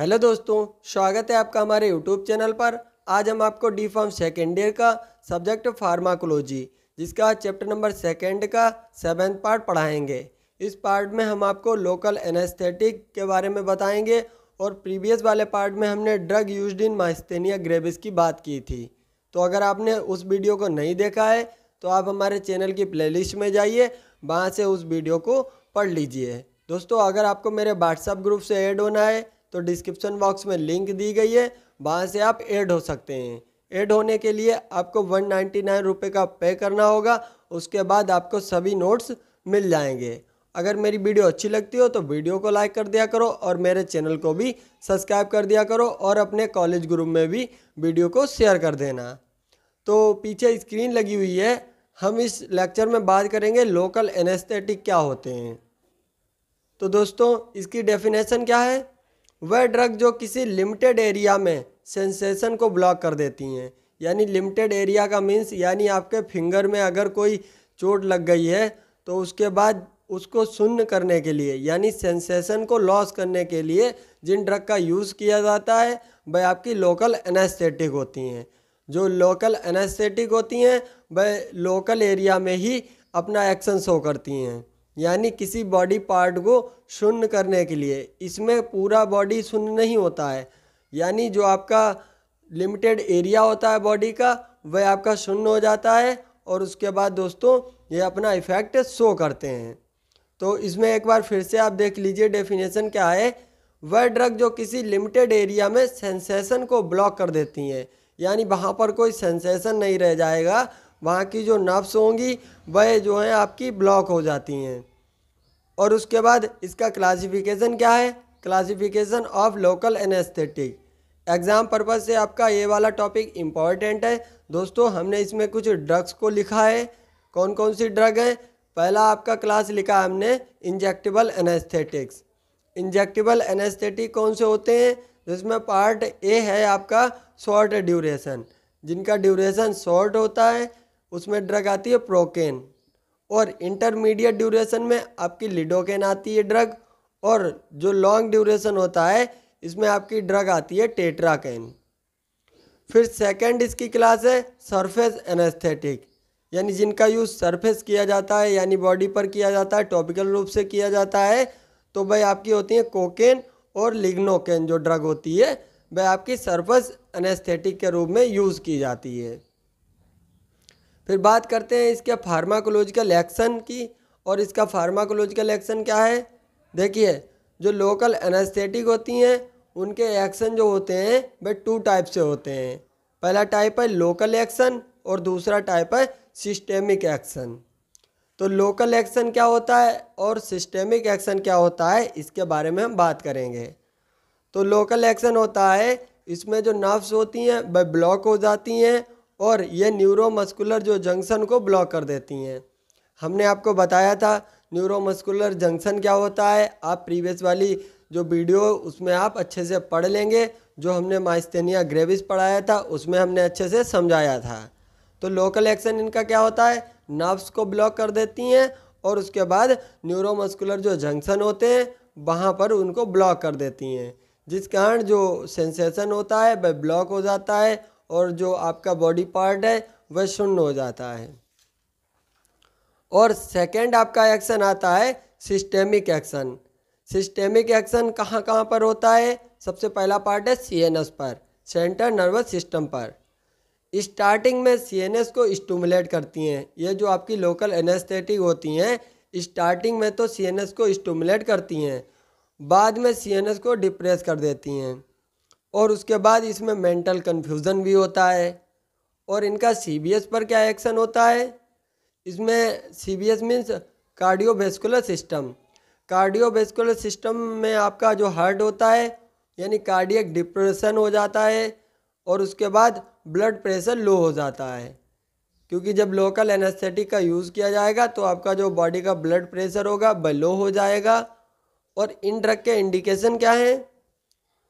hello दोस्तों स्वागत है आपका हमारे यूट्यूब चैनल पर आज हम आपको डी फॉर्म सेकेंड ईयर का सब्जेक्ट फार्माकोलॉजी जिसका चैप्टर नंबर सेकेंड का सेवेंथ पार्ट पढ़ाएंगे इस पार्ट में हम आपको लोकल एनेस्थेटिक के बारे में बताएंगे और प्रीवियस वाले पार्ट में हमने drug use in myasthenia gravis की बात की थी तो अगर आपने उस वीडियो को नहीं देखा है तो आप हमारे चैनल की प्ले में जाइए वहाँ से उस वीडियो को पढ़ लीजिए दोस्तों अगर आपको मेरे व्हाट्सअप ग्रुप से ऐड होना है तो डिस्क्रिप्शन बॉक्स में लिंक दी गई है वहाँ से आप ऐड हो सकते हैं ऐड होने के लिए आपको वन नाइन्टी नाइन रुपये का पे करना होगा उसके बाद आपको सभी नोट्स मिल जाएंगे अगर मेरी वीडियो अच्छी लगती हो तो वीडियो को लाइक कर दिया करो और मेरे चैनल को भी सब्सक्राइब कर दिया करो और अपने कॉलेज ग्रुप में भी वीडियो को शेयर कर देना तो पीछे स्क्रीन लगी हुई है हम इस लेक्चर में बात करेंगे लोकल एनेस्थेटिक क्या होते हैं तो दोस्तों इसकी डेफिनेशन क्या है वह ड्रग जो किसी लिमिटेड एरिया में सेंसेशन को ब्लॉक कर देती हैं यानी लिमिटेड एरिया का मीन्स यानी आपके फिंगर में अगर कोई चोट लग गई है तो उसके बाद उसको शून्य करने के लिए यानी सेंसेशन को लॉस करने के लिए जिन ड्रग का यूज़ किया जाता है वह आपकी लोकल एनास्थेटिक होती हैं जो लोकल एनास्थेटिक होती हैं वह लोकल एरिया में ही अपना एक्शन शो करती हैं यानी किसी बॉडी पार्ट को शून्य करने के लिए इसमें पूरा बॉडी शून्य नहीं होता है यानी जो आपका लिमिटेड एरिया होता है बॉडी का वह आपका शून्य हो जाता है और उसके बाद दोस्तों ये अपना इफ़ेक्ट शो करते हैं तो इसमें एक बार फिर से आप देख लीजिए डेफिनेशन क्या है वह ड्रग जो किसी लिमिटेड एरिया में सेंसेशन को ब्लॉक कर देती हैं यानी वहाँ पर कोई सेंसेशन नहीं रह जाएगा वहाँ की जो नफ्स होंगी वह जो हैं आपकी ब्लॉक हो जाती हैं और उसके बाद इसका क्लासिफिकेशन क्या है classification of local anaesthetic exam purpose से आपका ये वाला टॉपिक इम्पॉर्टेंट है दोस्तों हमने इसमें कुछ ड्रग्स को लिखा है कौन कौन सी ड्रग है पहला आपका क्लास लिखा हमने इंजेक्टेबल एनेस्थेटिक्स इंजेक्टेबल एनेस्थेटिक कौन से होते हैं जिसमें पार्ट ए है आपका शॉर्ट ड्यूरेशन जिनका ड्यूरेशन शॉर्ट होता है उसमें ड्रग आती है प्रोकेन और इंटरमीडिएट ड्यूरेशन में आपकी लिडोकेन आती है ड्रग और जो लॉन्ग ड्यूरेशन होता है इसमें आपकी ड्रग आती है टेट्राकेन फिर सेकंड इसकी क्लास है सरफेस एनेस्थेटिक यानी जिनका यूज़ सरफेस किया जाता है यानी बॉडी पर किया जाता है टॉपिकल रूप से किया जाता है तो भाई आपकी होती है कोकेन और लिग्नोकेन जो ड्रग होती है वह आपकी सरफेस एनेस्थेटिक के रूप में यूज़ की जाती है फिर बात करते हैं इसके फार्माकोलॉजिकल एक्शन की और इसका फार्माकोलॉजिकल एक्शन क्या है देखिए जो लोकल एनास्थेटिक होती हैं उनके एक्शन जो होते हैं वे टू टाइप से होते हैं पहला टाइप है लोकल एक्शन और दूसरा टाइप है सिस्टेमिक एक्शन तो लोकल एक्शन क्या होता है और सिस्टेमिक एक्शन क्या होता है इसके बारे में हम बात करेंगे तो लोकल एक्शन होता है इसमें जो नर्व्स होती हैं वह ब्लॉक हो जाती हैं और ये न्यूरोमस्कुलर जो जंक्शन को ब्लॉक कर देती हैं हमने आपको बताया था न्यूरोमस्कुलर जंक्शन क्या होता है आप प्रीवियस वाली जो वीडियो उसमें आप अच्छे से पढ़ लेंगे जो हमने माइस्थेनिया ग्रेविस पढ़ाया था उसमें हमने अच्छे से समझाया था तो लोकल एक्शन इनका क्या होता है नर्व्स को ब्लॉक कर देती हैं और उसके बाद न्यूरोमस्कुलर जो जंक्शन होते हैं वहाँ पर उनको ब्लॉक कर देती हैं जिस कारण जो सेंसेशन होता है वह ब्लॉक हो जाता है और जो आपका बॉडी पार्ट है वह शून्य हो जाता है और सेकंड आपका एक्शन आता है सिस्टेमिक एक्शन सिस्टेमिक एक्शन कहाँ कहाँ पर होता है सबसे पहला पार्ट है सीएनएस पर सेंट्रल नर्वस सिस्टम पर स्टार्टिंग में सीएनएस को स्टूमुलेट करती हैं ये जो आपकी लोकल एनेस्थेटिक होती हैं स्टार्टिंग में तो सीएनएस को स्टूमुलेट करती हैं बाद में सीएनएस को डिप्रेस कर देती हैं और उसके बाद इसमें मेंटल कन्फ्यूज़न भी होता है और इनका सी पर क्या एक्शन होता है इसमें C V S means cardiovascular system cardiovascular system में आपका जो हार्ट होता है यानी कार्डियक डिप्रेशन हो जाता है और उसके बाद ब्लड प्रेशर लो हो जाता है क्योंकि जब लोकल एनास्थेटिक का यूज़ किया जाएगा तो आपका जो बॉडी का ब्लड प्रेशर होगा वह लो हो जाएगा और इन ड्रग के इंडिकेशन क्या हैं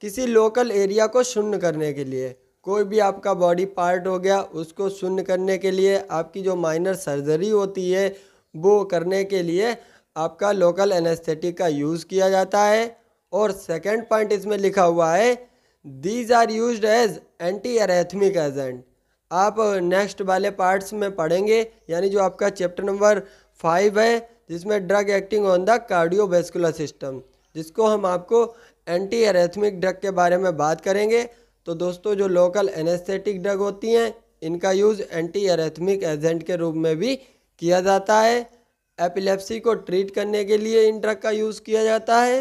किसी लोकल एरिया को शून्य करने के लिए कोई भी आपका बॉडी पार्ट हो गया उसको शून्य करने के लिए आपकी जो माइनर सर्जरी होती है वो करने के लिए आपका लोकल एनेस्थेटिक का यूज़ किया जाता है और सेकेंड पॉइंट इसमें लिखा हुआ है these are used as antiarrhythmic agent आप नेक्स्ट वाले पार्ट्स में पढ़ेंगे यानी जो आपका चैप्टर नंबर फाइव है जिसमें drug acting on the cardiovascular system जिसको हम आपको एंटी एरेथमिक ड्रग के बारे में बात करेंगे तो दोस्तों जो लोकल एनेस्थेटिक ड्रग होती हैं इनका यूज़ एंटी एरेथमिक एजेंट के रूप में भी किया जाता है एपिलेप्सी को ट्रीट करने के लिए इन ड्रग का यूज़ किया जाता है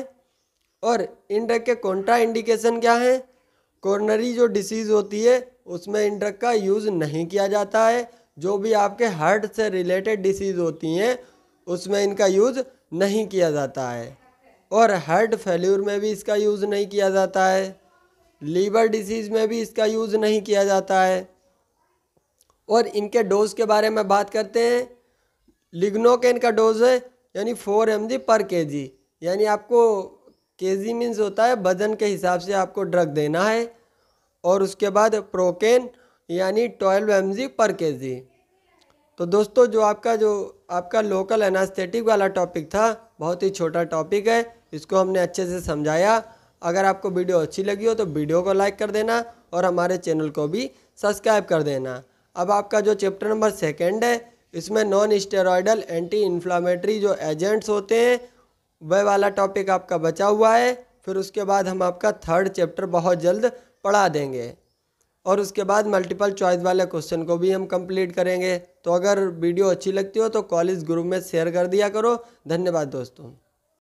और इन ड्रग के कॉन्ट्रा इंडिकेशन क्या हैं कॉर्नरी जो डिसीज़ होती है उसमें इन ड्रग का यूज़ नहीं किया जाता है जो भी आपके हार्ट से रिलेटेड डिसीज़ होती हैं उसमें इनका यूज़ नहीं किया जाता है और हार्ट फेल्यूर में भी इसका यूज़ नहीं किया जाता है लीवर डिसीज़ में भी इसका यूज़ नहीं किया जाता है और इनके डोज के बारे में बात करते हैं लिग्नोकेन का डोज है यानी फोर एम पर के जी यानी आपको के जी मीन्स होता है वजन के हिसाब से आपको ड्रग देना है और उसके बाद प्रोकेन यानी ट्वेल्व एम पर के जी तो दोस्तों जो आपका जो आपका लोकल एनास्थेटिक वाला टॉपिक था बहुत ही छोटा टॉपिक है इसको हमने अच्छे से समझाया अगर आपको वीडियो अच्छी लगी हो तो वीडियो को लाइक कर देना और हमारे चैनल को भी सब्सक्राइब कर देना अब आपका जो चैप्टर नंबर सेकेंड है इसमें नॉन स्टेरॉयडल एंटी इन्फ्लामेटरी जो एजेंट्स होते हैं वह वाला टॉपिक आपका बचा हुआ है फिर उसके बाद हम आपका थर्ड चैप्टर बहुत जल्द पढ़ा देंगे और उसके बाद मल्टीपल चॉइस वाले क्वेश्चन को भी हम कंप्लीट करेंगे तो अगर वीडियो अच्छी लगती हो तो कॉलेज ग्रुप में शेयर कर दिया करो धन्यवाद दोस्तों